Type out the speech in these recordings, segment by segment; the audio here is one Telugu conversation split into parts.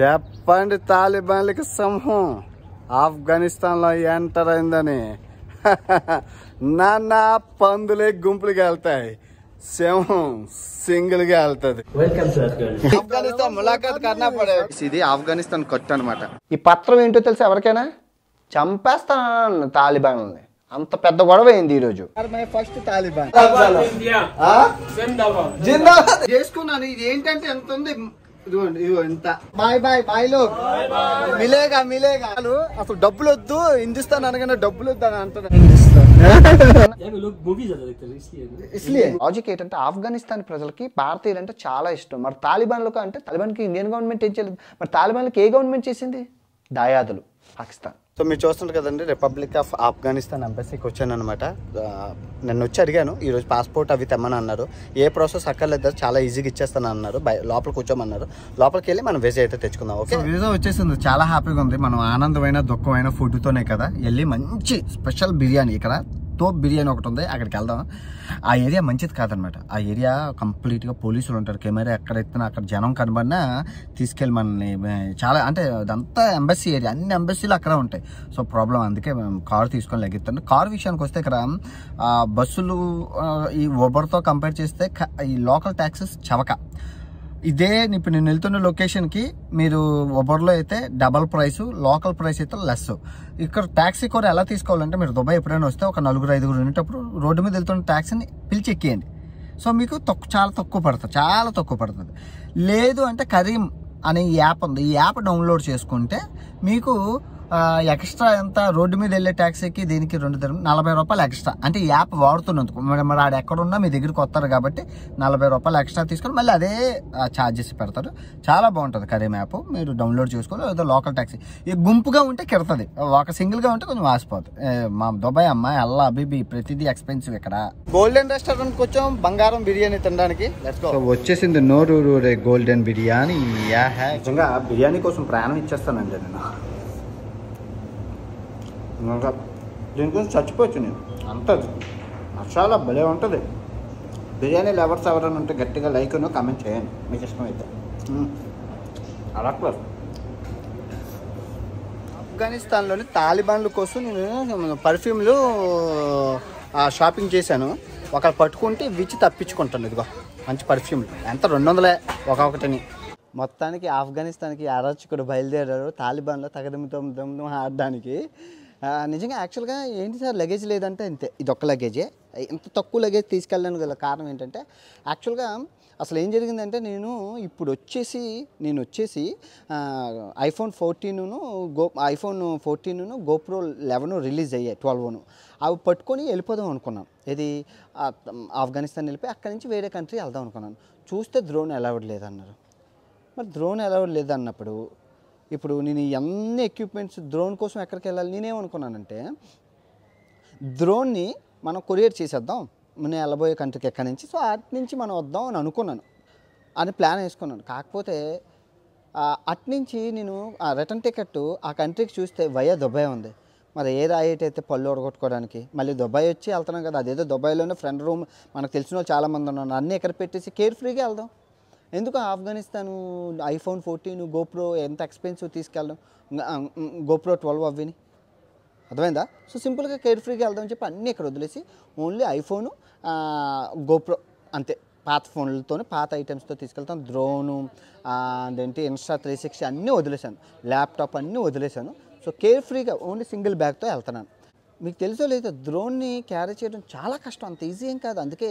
చెప్పండి తాలిబాన్లకి సింహం ఆఫ్ఘనిస్తాన్లో ఎంటర్ అయిందని నాన్న పందులే గుంపులుగా వెళ్తాయి సింహం సింగిల్ గా వెళ్తుంది ఆఫ్ఘనిస్తాన్ ములాఖాత్ కన్నా పడే ఇది ఆఫ్ఘనిస్తాన్ కొట్టు అనమాట ఈ పత్రం ఏంటో తెలుసు ఎవరికైనా చంపేస్తాను తాలిబాన్ అంత పెద్ద గొడవ అయింది ఈ రోజు ఫస్ట్ తాలిబాన్ చేసుకున్నాను ఇది ఏంటంటే ఎంత ఉంది బాయ్ బాయ్ బాయ్ లో మిలేగా మిలేగా అసలు డబ్బులు వద్దు హిందుస్తాన్ అనగానే డబ్బులు వద్దు అని అంటున్నాను లాజిక్ ఏంటంటే ఆఫ్ఘనిస్తాన్ ప్రజలకి భారతీయులు అంటే చాలా ఇష్టం మరి తాలిబాన్లకు అంటే తాలిబాన్కి ఇండియన్ గవర్నమెంట్ ఏం చేయలేదు మరి తాలిబాన్లకు ఏ గవర్నమెంట్ చేసింది దాయాదులు పాకిస్తాన్ సో మీరు చూస్తున్నారు కదండి రిపబ్లిక్ ఆఫ్ ఆఫ్ఘనిస్తాన్ ఎంబసీకి వచ్చాను అనమాట నేను వచ్చి అడిగాను ఈరోజు పాస్పోర్ట్ అవి తెమ్మని అన్నారు ఏ ప్రాసెస్ అక్కర్లేదు చాలా ఈజీగా ఇచ్చేస్తాను అన్నారు బయ లోపల కూర్చోమన్నారు లోపలికి వెళ్ళి మనం వీజా అయితే తెచ్చుకుందాం ఓకే వీజా వచ్చేసింది చాలా హ్యాపీగా ఉంది మనం ఆనందమైన దుఃఖమైన ఫుడ్తోనే కదా వెళ్ళి మంచి స్పెషల్ బిర్యానీ ఇక్కడ తోప్ బిర్యానీ ఒకటి ఉంది అక్కడికి వెళ్దాం ఆ ఏరియా మంచిది కాదనమాట ఆ ఏరియా కంప్లీట్గా పోలీసులు ఉంటారు కెమెరా ఎక్కడ ఎత్తినా అక్కడ జనం కనబడినా తీసుకెళ్ళి మనల్ని చాలా అంటే అదంతా ఎంబసీ ఏరియా అన్ని ఎంబసీలు అక్కడ ఉంటాయి సో ప్రాబ్లం అందుకే కారు తీసుకొని లెగిస్తాను కారు విషయానికి వస్తే ఇక్కడ బస్సులు ఈ ఊబర్తో కంపేర్ చేస్తే ఈ లోకల్ ట్యాక్సెస్ చవక ఇదే ఇప్పుడు నేను వెళ్తున్న లొకేషన్కి మీరు ఒబర్లో అయితే డబల్ ప్రైస్ లోకల్ ప్రైస్ అయితే లెస్ ఇక్కడ ట్యాక్సీ కూడా ఎలా తీసుకోవాలంటే మీరు దుబాయ్ ఎప్పుడైనా వస్తే ఒక నలుగురు ఐదుగురు ఉండేటప్పుడు రోడ్డు మీద వెళ్తున్న ట్యాక్సీని పిలిచి ఎక్కేయండి సో మీకు తక్కువ చాలా తక్కువ పడుతుంది చాలా తక్కువ పడుతుంది లేదు అంటే కరీం అనే యాప్ ఉంది ఈ యాప్ డౌన్లోడ్ చేసుకుంటే మీకు ఎక్స్ట్రా ఎంత రోడ్డు మీద వెళ్ళే ట్యాక్సీకి దీనికి రెండు నలభై రూపాయలు ఎక్స్ట్రా అంటే యాప్ వాడుతున్నందుకు మరి మరి ఆడ ఎక్కడున్నా మీ దగ్గరికి వస్తారు కాబట్టి నలభై రూపాయలు ఎక్స్ట్రా తీసుకొని మళ్ళీ అదే ఛార్జెస్ పెడతారు చాలా బాగుంటుంది కరీం యాప్ మీరు డౌన్లోడ్ చేసుకోవాలి ఏదో లోకల్ ట్యాక్సీ ఈ గుంపుగా ఉంటే కిడతది ఒక సింగిల్గా ఉంటే కొంచెం వాసిపోతుంది మా దుబాయ్ అమ్మాయి అల్లా అబీబీ ప్రతిదీ ఎక్స్పెన్సివ్ ఇక్కడ గోల్డెన్ రెస్టారెంట్ కొంచెం బంగారం బిర్యానీ తినడానికి వచ్చేసింది నోరూరు గోల్డెన్ బిర్యానీ బిర్యానీ కోసం ప్రయాణం ఇచ్చేస్తానండి నేను ఇంకా దీని గురించి చచ్చిపోవచ్చు నేను అంత మసాలా భలే ఉంటుంది బిర్యానీ లెవర్స్ ఎవరైనా ఉంటే గట్టిగా లైక్ ను కామెంట్ చేయండి మీకు ఇష్టమైతే అలా ఆఫ్ఘనిస్తాన్లోని తాలిబాన్ల కోసం నేను పర్ఫ్యూమ్లు షాపింగ్ చేశాను ఒకరు పట్టుకుంటే విచ్చి తప్పించుకుంటాను ఇదిగో మంచి పర్ఫ్యూమ్లు ఎంత రెండు వందలే ఒకొక్కటిని మొత్తానికి ఆఫ్ఘనిస్తాన్కి అరాచకుడు బయలుదేరారు తాలిబాన్లో తొమ్మిది ఆడడానికి నిజంగా యాక్చువల్గా ఏంటి సార్ లగేజ్ లేదంటే ఇంతే ఇది ఒక్క లగేజే ఇంత తక్కువ లగేజ్ తీసుకెళ్ళడానికి గల కారణం ఏంటంటే యాక్చువల్గా అసలు ఏం జరిగిందంటే నేను ఇప్పుడు వచ్చేసి నేను వచ్చేసి ఐఫోన్ ఫోర్టీన్ను గో ఐఫోన్ ఫోర్టీన్ను గోప్రో లెవెన్ రిలీజ్ అయ్యాయి ట్వెల్వ్ను అవి పట్టుకొని వెళ్ళిపోదాం అనుకున్నాను ఇది ఆఫ్ఘనిస్తాన్ వెళ్ళిపోయి అక్కడి నుంచి వేరే కంట్రీ వెళ్దాం అనుకున్నాను చూస్తే డ్రోన్ అలౌడ్ లేదన్నారు మరి డ్రోన్ అలౌడ్ లేదన్నప్పుడు ఇప్పుడు నేను ఎన్ని ఎక్విప్మెంట్స్ డ్రోన్ కోసం ఎక్కడికి వెళ్ళాలి నేనేమనుకున్నానంటే డ్రోన్ని మనం కొరియర్ చేసేద్దాం నేను వెళ్ళబోయే కంట్రీకి ఎక్కడి నుంచి సో అటు నుంచి మనం వద్దాం అని అనుకున్నాను అని ప్లాన్ వేసుకున్నాను కాకపోతే అట్నుంచి నేను ఆ రిటర్న్ టికెట్ ఆ కంట్రీకి చూస్తే వయ దుబాయ్ ఉంది మరి ఏది అయ్యేటైతే అయితే పళ్ళు ఉడగొట్టుకోవడానికి మళ్ళీ దుబాయ్ వచ్చి వెళ్తున్నాం కదా అదేదో దుబాయ్లోనే ఫ్రెండ్ రూమ్ మనకు తెలిసిన వాళ్ళు చాలామంది ఉన్నారు అన్నీ ఎక్కడ పెట్టేసి కేర్ ఫ్రీగా వెళ్దాం ఎందుకు ఆఫ్ఘనిస్తాను ఐఫోన్ ఫోర్టీన్ గోప్రో ఎంత ఎక్స్పెన్సివ్ తీసుకెళ్ళడం గోప్రో ట్వెల్వ్ అవిని అర్థమైందా సో సింపుల్గా కేర్ ఫ్రీగా వెళ్దాం చెప్పి అన్నీ ఇక్కడ వదిలేసి ఓన్లీ ఐఫోన్ గోప్రో అంతే పాత ఫోన్లతో పాత ఐటమ్స్తో తీసుకెళ్తాను డ్రోను అదేంటి ఇన్స్టా త్రీ సిక్స్టీ అన్నీ వదిలేశాను ల్యాప్టాప్ అన్నీ వదిలేశాను సో కేర్ ఫ్రీగా ఓన్లీ సింగిల్ బ్యాగ్తో వెళ్తున్నాను మీకు తెలుసో లేదో డ్రోన్ని క్యారీ చేయడం చాలా కష్టం అంత ఈజీ ఏం కాదు అందుకే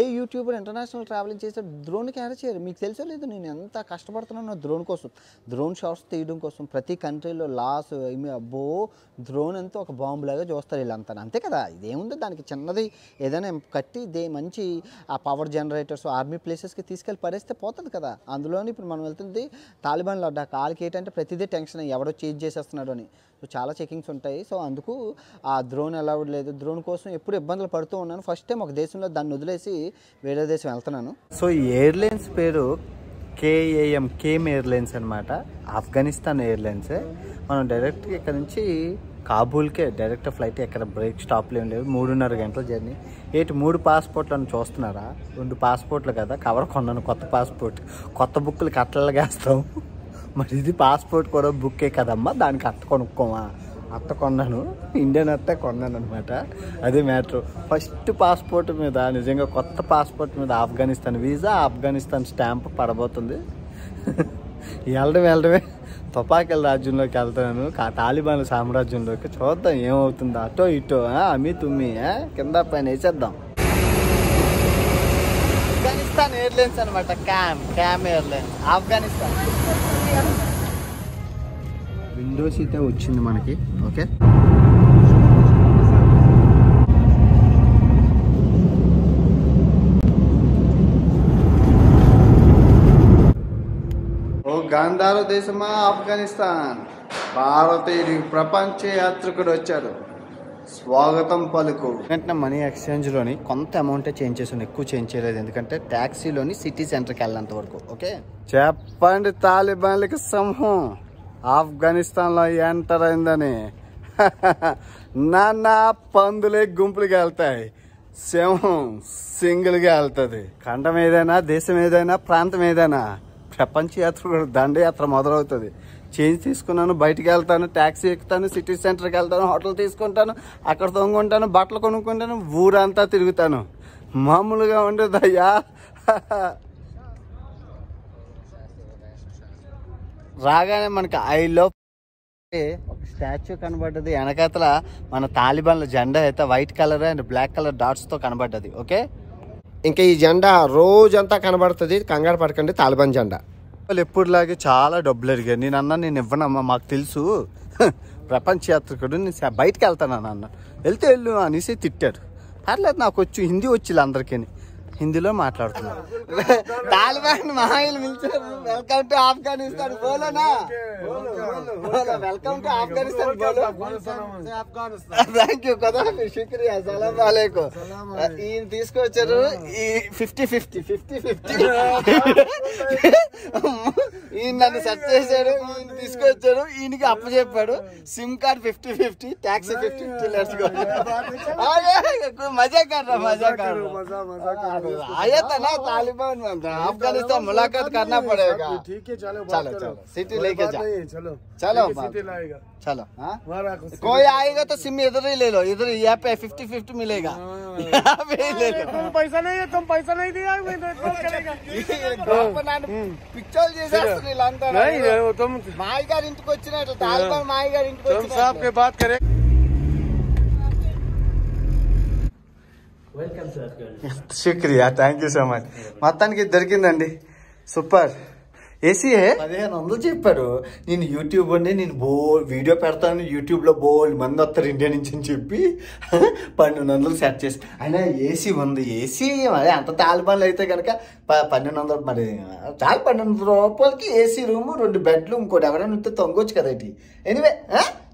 ఏ యూట్యూబర్ ఇంటర్నేషనల్ ట్రావెలింగ్ చేస్తే డ్రోన్ క్యారీ చేయరు మీకు తెలుసో లేదు నేను ఎంత కష్టపడుతున్నానో డ్రోన్ కోసం డ్రోన్ షాట్స్ తీయడం కోసం ప్రతి కంట్రీలో లాస్ అబ్బో డ్రోన్ అంతా ఒక బాంబు లాగా చూస్తారు వీళ్ళంతా అంతే కదా ఇదేముందో దానికి చిన్నది ఏదైనా కట్టి దే మంచి ఆ పవర్ జనరేటర్స్ ఆర్మీ ప్లేసెస్కి తీసుకెళ్ళి పడేస్తే పోతుంది కదా అందులోని ఇప్పుడు మనం వెళ్తుంది తాలిబాన్ లడ్డా కాలుకి ఏంటంటే ప్రతిదీ టెన్షన్ ఎవడో చేంజ్ చేసేస్తున్నాడు అని సో చాలా చెకింగ్స్ ఉంటాయి సో అందుకు ఆ డ్రోన్ అలౌడ్ లేదు డ్రోన్ కోసం ఎప్పుడు ఇబ్బందులు పడుతూ ఉన్నాను ఫస్ట్ టైం ఒక దేశంలో దాన్ని వదిలేసి చెప్పి వేరే దేశం వెళ్తున్నాను సో ఈ ఎయిర్లైన్స్ పేరు కేఏఎం కేమ్ ఎయిర్లైన్స్ అనమాట ఆఫ్ఘనిస్తాన్ ఎయిర్లైన్స్ మనం డైరెక్ట్గా ఇక్కడ నుంచి కాబూల్కే డైరెక్ట్ ఫ్లైట్ ఎక్కడ బ్రేక్ స్టాప్లు ఏం లేవు మూడున్నర గంటల జర్నీ ఏటి మూడు పాస్పోర్ట్లను చూస్తున్నారా రెండు పాస్పోర్ట్లు కదా కవర్ కొన్నాను కొత్త పాస్పోర్ట్ కొత్త బుక్లు కట్టలు వేస్తాం మరి ఇది పాస్పోర్ట్ కూడా బుక్కే కదమ్మా దానికి అట్ట కొనుక్కోమా అత్త కొన్నాను ఇండియన్ అత్త కొన్నాను అనమాట అది మ్యాటర్ ఫస్ట్ పాస్పోర్ట్ మీద నిజంగా కొత్త పాస్పోర్ట్ మీద ఆఫ్ఘనిస్తాన్ వీసా ఆఫ్ఘనిస్తాన్ స్టాంప్ పడబోతుంది వెళ్ళడం వెళ్ళడమే తుపాకెల రాజ్యంలోకి వెళ్తాను తాలిబాన్ సామ్రాజ్యంలోకి చూద్దాం ఏమవుతుందో అటో ఇటో అమ్మి తుమ్మి కింద పైన వేసేద్దాం ఆఫ్ఘనిస్తాన్ ఎయిర్లైన్స్ అనమాట Kam Kam airlines Afghanistan window seat వచ్చింది మనకి ఓకే ఓ గాంధార దేశమా ఆఫ్ఘనిస్తాన్ భారతీయుడి ప్రపంచ యాత్రికుడు వచ్చాడు స్వాగతం పలుకు ఎందుకంటే మనీ ఎక్స్చేంజ్లోని కొంత అమౌంటే చేంజ్ చేసాను ఎక్కువ చేంజ్ చేయలేదు ఎందుకంటే ట్యాక్సీలోని సిటీ సెంటర్కి వెళ్ళినంత వరకు ఓకే చెప్పండి తాలిబాన్లకి సమూహం ఆఫ్ఘనిస్తాన్లో ఎంటర్ అయిందని నాన్న పందులే గుంపులుగా వెళ్తాయి సింహం సింగిల్గా వెళ్తుంది ఖండం ఏదైనా దేశం ఏదైనా ప్రాంతం ఏదైనా ప్రపంచ యాత్ర కూడా దండయాత్ర మొదలవుతుంది చేంజ్ తీసుకున్నాను బయటికి వెళ్తాను ట్యాక్సీ ఎక్కుతాను సిటీ సెంటర్కి వెళ్తాను హోటల్ తీసుకుంటాను అక్కడ దొంగుంటాను బట్టలు కొనుక్కుంటాను ఊరంతా తిరుగుతాను మామూలుగా ఉండదు అయ్యా రాగానే మనకి ఐ లో ఒక స్టాచ్యూ కనబడ్డది వెనకాతల మన తాలిబాన్ల జెండా అయితే white colour and black colour డాట్స్తో కనబడ్డది ఓకే ఇంకా ఈ జెండా రోజంతా కనబడుతుంది కంగారు పడకండి తాలిబాన్ జెండా వాళ్ళు ఎప్పుడులాగే చాలా డబ్బులు అడిగారు నేను అన్న నేను ఇవ్వనమ్మా మాకు తెలుసు ప్రపంచ యాత్రికుడు నేను బయటకు వెళ్తానన్న వెళ్తే వెళ్ళు అనేసి తిట్టాడు పర్లేదు నాకు వచ్చు హిందీ వచ్చి అందరికీ హిందీలో మాట్లాడుతున్నారు తాలిబాన్ మహాయిల్ పిలిచారు వెల్కమ్ టు ఆఫ్ఘనిస్తాన్ బోలోనా welcome to Afghanistan thank you కదా షుక్రియా సలాం అలేకు ఈయన తీసుకొచ్చారు ఈ ఫిఫ్టీ ఫిఫ్టీ ఫిఫ్టీ ఫిఫ్టీ ఈయన నన్ను సెట్ చేశాడు ఈయన తీసుకొచ్చాడు ఈయనకి అప్పచెప్పాడు SIM card fifty fifty taxi fifty మజా కాదు మజా కాదు आया था ना तालिबान अफगानिस्तान मुलाकात करना पड़ेगा ठीक है चलो चलो चलो सिटी लेके जाओ चलो चलो चलो हाँ? कोई आएगा तो सिम इधर ही ले लो इधर यहाँ पे फिफ्टी फिफ्टी मिलेगा हाँ, हाँ, यहाँ पे ले लो तुम पैसा नहीं है तुम पैसा नहीं दिया పిక్చర్ చేసేస్తుంది వీళ్ళంతా మాయగారి ఇంటికి వచ్చినట్లు తాలిబాన్ మాయగారి ఇంటికి వచ్చి సాబ్ బాత్ కరే శుక్రియా థ్యాంక్ యూ సో మచ్ మొత్తానికి దొరికిందండి సూపర్ ఏసీ పదిహేను వందలు చెప్పారు నేను యూట్యూబ్ అండి నేను బో వీడియో పెడతాను యూట్యూబ్లో బోల్ మంది వస్తారు ఇండియా నుంచి అని చెప్పి పన్నెండు వందలు సెట్ చేసి అయినా ఏసీ ఉంది ఏసీ మరి అంత తాలిబాన్లు అయితే కనుక పన్నెండు వందలు మరి చాలా పన్నెండు రూపాయలకి ఏసీ రూమ్ రెండు బెడ్లు ఇంకోటి ఎవరైనా ఉంటే తొంగొచ్చు కదా ఇటు ఎనివే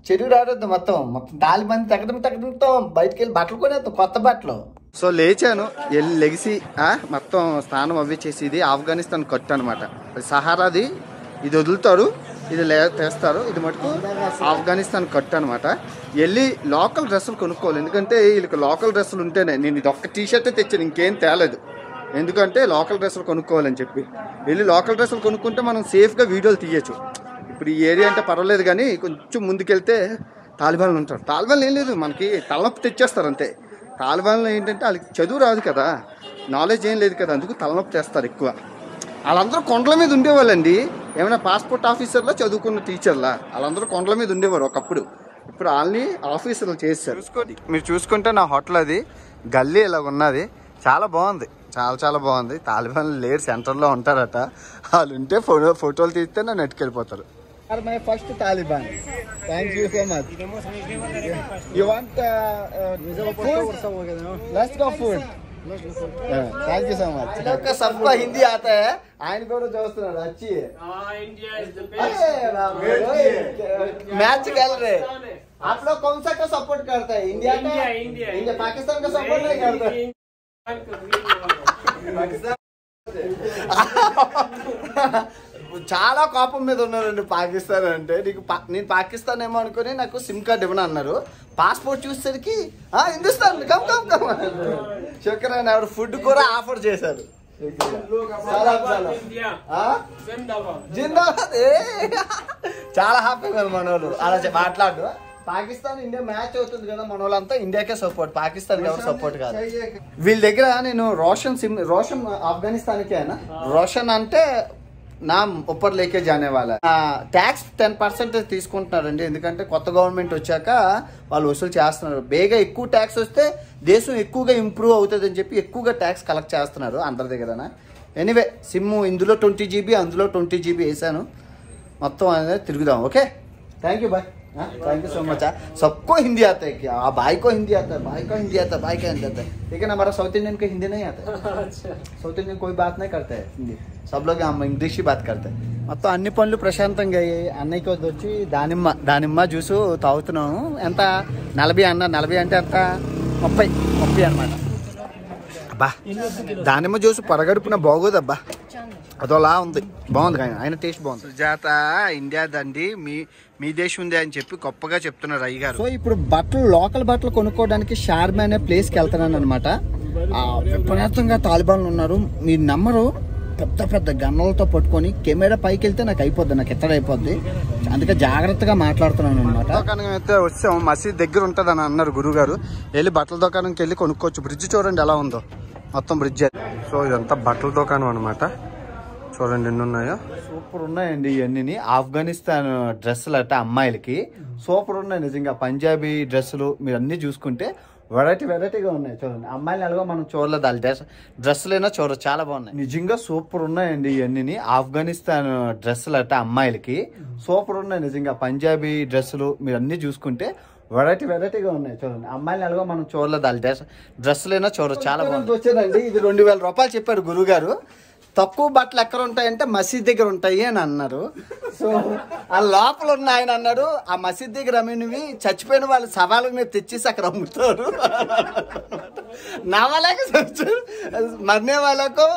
చెరువు రావద్దు మొత్తం మొత్తం తాలిబాన్ తగ్గడం తగ్గడంతో బయటకు వెళ్ళి బట్టలు కొనేస్తాం కొత్త బట్టలు సో లేచాను లెగిసి మొత్తం స్నానం అవి చేసి ఇది ఆఫ్ఘనిస్తాన్ కట్టు అనమాట సహారాది ఇది వదులుతారు ఇది లే తెస్తారు ఇది మటుకు ఆఫ్ఘనిస్తాన్ కట్ అనమాట వెళ్ళి లోకల్ డ్రెస్సులు కొనుక్కోవాలి ఎందుకంటే వీళ్ళకి లోకల్ డ్రెస్సులు ఉంటేనే నేను ఇది ఒక్క టీషర్టే తెచ్చాను ఇంకేం తేలేదు ఎందుకంటే లోకల్ డ్రెస్సులు కొనుక్కోవాలని చెప్పి వెళ్ళి లోకల్ డ్రెస్సులు కొనుక్కుంటే మనం సేఫ్గా వీడియోలు తీయచ్చు ఇప్పుడు ఈ ఏరియా అంటే పర్వాలేదు కానీ కొంచెం ముందుకెళ్తే తాలిబాన్లు ఉంటారు తాలిబాన్లు ఏం లేదు మనకి తలనొప్పి తెచ్చేస్తారు అంతే తాలిబాన్లో ఏంటంటే వాళ్ళకి చదువు రాదు కదా నాలెడ్జ్ ఏం లేదు కదా అందుకు తలనొప్పి చేస్తారు ఎక్కువ వాళ్ళందరూ కొండల మీద ఉండేవాళ్ళండి ఏమైనా పాస్పోర్ట్ ఆఫీసర్లా చదువుకున్న టీచర్లా వాళ్ళందరూ కొండల మీద ఉండేవారు ఒకప్పుడు ఇప్పుడు వాళ్ళని ఆఫీసర్లు చేస్తారు చూసుకోండి మీరు చూసుకుంటే నా హోటల్ అది గల్లీ ఇలా ఉన్నది చాలా బాగుంది చాలా చాలా బాగుంది తాలిబాన్ లేరు సెంటర్లో ఉంటారట వాళ్ళు ఉంటే ఫోటో ఫోటోలు తీస్తే నన్ను ఎట్టుకెళ్ళిపోతారు Are my first Taliban. Thank you so much. You want uh, uh, food? Let's go food. Thank you so much ఒక సబ్బ హిందీ ఆత ఆయన కూడా చూస్తున్నాడు వచ్చి మ్యాచ్ కలరే आप लोग कौन सा का सपोर्ट करते हैं इंडिया का इंडिया इंडिया पाकिस्तान का सपोर्ट नहीं करते पाकिस्तान చాలా కోపం మీద ఉన్నారండి పాకిస్తాన్ అంటే నీకు పా నేను పాకిస్తాన్ ఏమో అనుకుని నాకు సిమ్ కార్డ్ ఇవ్వను అన్నారు పాస్పోర్ట్ చూసేసరికి హిందుస్థాన్ కమ్ కమ్ కమ్ చక్కర ఆవిడ ఫుడ్ కూడా ఆఫర్ చేశారు జిందాబాద్ చాలా హ్యాపీగా ఉన్నారు మన వాళ్ళు అలా మాట్లాడు పాకిస్తాన్ ఇండియా మ్యాచ్ అవుతుంది కదా మన వాళ్ళంతా ఇండియాకే సపోర్ట్ పాకిస్తాన్ ఎవరు సపోర్ట్ కాదు వీళ్ళ దగ్గర నేను రోషన్ సిమ్ రోషన్ ఆఫ్ఘనిస్తాన్కే అయినా రోషన్ అంటే నామ్ ఉప్పర్ లేకే జానే వాళ్ళ ట్యాక్స్ టెన్ పర్సెంటేజ్ తీసుకుంటున్నారండి ఎందుకంటే కొత్త గవర్నమెంట్ వచ్చాక వాళ్ళు వసూలు చేస్తున్నారు బేగా ఎక్కువ ట్యాక్స్ వస్తే దేశం ఎక్కువగా ఇంప్రూవ్ అవుతుంది అని చెప్పి ఎక్కువగా ట్యాక్స్ కలెక్ట్ చేస్తున్నారు అందరి దగ్గర ఎనీవే సిమ్ ఇందులో ట్వంటీ జీబీ అందులో ట్వంటీ జీబీ వేసాను మొత్తం అనేది తిరుగుదాం okay thank you bye thank you so much सबको हिंदी आता है क्या हाँ, भाई को हिंदी आता है भाई को हिंदी आता है भाई का हिंदी आता है लेकिन हमारा साउथ इंडियन को हिंदी नहीं आता साउथ अच्छा। इंडियन कोई बात नहीं करते है हिंदी सब लोग हम इंग्लिश ही बात करते हैं మొత్తం అన్ని పనులు ప్రశాంతంగా అయ్యాయి को వచ్చి दानेम దానిమ్మ జ్యూసు తాగుతున్నాను नलब నలభై అన్న నలభై అంటే ज्यूस परगड़पना ముప్పై అదోలా ఉంది బాగుంది కానీ ఆయన టేస్ట్ బాగుంది సుజాత ఇండియా దండి మీ మీ దేశం ఉంది అని చెప్పి గొప్పగా చెప్తున్నారు అయ్యగారు సో ఇప్పుడు బట్టలు లోకల్ బట్టలు కొనుక్కోవడానికి షార్మా అనే ప్లేస్కి వెళ్తున్నాను అనమాట విపరీతంగా తాలిబాన్లు ఉన్నారు మీరు నమ్మరు పెద్ద పెద్ద గన్నలతో పట్టుకొని కెమెరా పైకి వెళ్తే నాకు అయిపోద్ది నాకు ఎత్తడ అయిపోద్ది అందుకే జాగ్రత్తగా మాట్లాడుతున్నాను అనమాట దుకాణం అయితే వచ్చాం మసీద్ దగ్గర ఉంటుంది అని అన్నారు గారు వెళ్ళి బట్టల దుకాణంకి వెళ్ళి కొనుక్కోవచ్చు బ్రిడ్జ్ చూడండి ఎలా ఉందో మొత్తం బ్రిడ్జ్ సో ఇదంతా బట్టల దుకాణం అనమాట చూడండి ఎన్ని ఉన్నాయో సూపర్ ఉన్నాయండి ఇవన్నీ ఆఫ్ఘనిస్తాన్ డ్రెస్సులు అట్ట అమ్మాయిలకి సూపర్ ఉన్నాయి నిజంగా పంజాబీ డ్రెస్సులు మీరు అన్నీ చూసుకుంటే వెరైటీ వెరైటీగా ఉన్నాయి చూడండి అమ్మాయిలు ఎలాగో మనం చూడలేదు వాళ్ళ డ్రెస్సులు అయినా చూడ చాలా బాగున్నాయి నిజంగా సూపర్ ఉన్నాయండి ఇవన్నీ ఆఫ్ఘనిస్తాన్ డ్రెస్సులు అట్ట అమ్మాయిలకి సూపర్ ఉన్నాయి నిజంగా పంజాబీ డ్రెస్సులు మీరు అన్నీ చూసుకుంటే వెరైటీ వెరైటీగా ఉన్నాయి చూడండి అమ్మాయిలు ఎలాగో మనం చూడలేదు వాళ్ళ డ్రెస్ అయినా చూడ చాలా బాగుంది వచ్చేదండి ఇది రెండు వేల రూపాయలు చెప్పారు గురుగారు తక్కువ బట్టలు ఎక్కడ ఉంటాయంటే మసీద్ దగ్గర ఉంటాయి అని అన్నారు సో ఆ లోపల ఉన్న ఆయన అన్నాడు ఆ మసీద్ దగ్గర అమ్మినవి చచ్చిపోయిన వాళ్ళు సవాల మీద తెచ్చేసి అక్కడ అమ్ముతారు నవ్వలేక మరణే వాళ్ళకు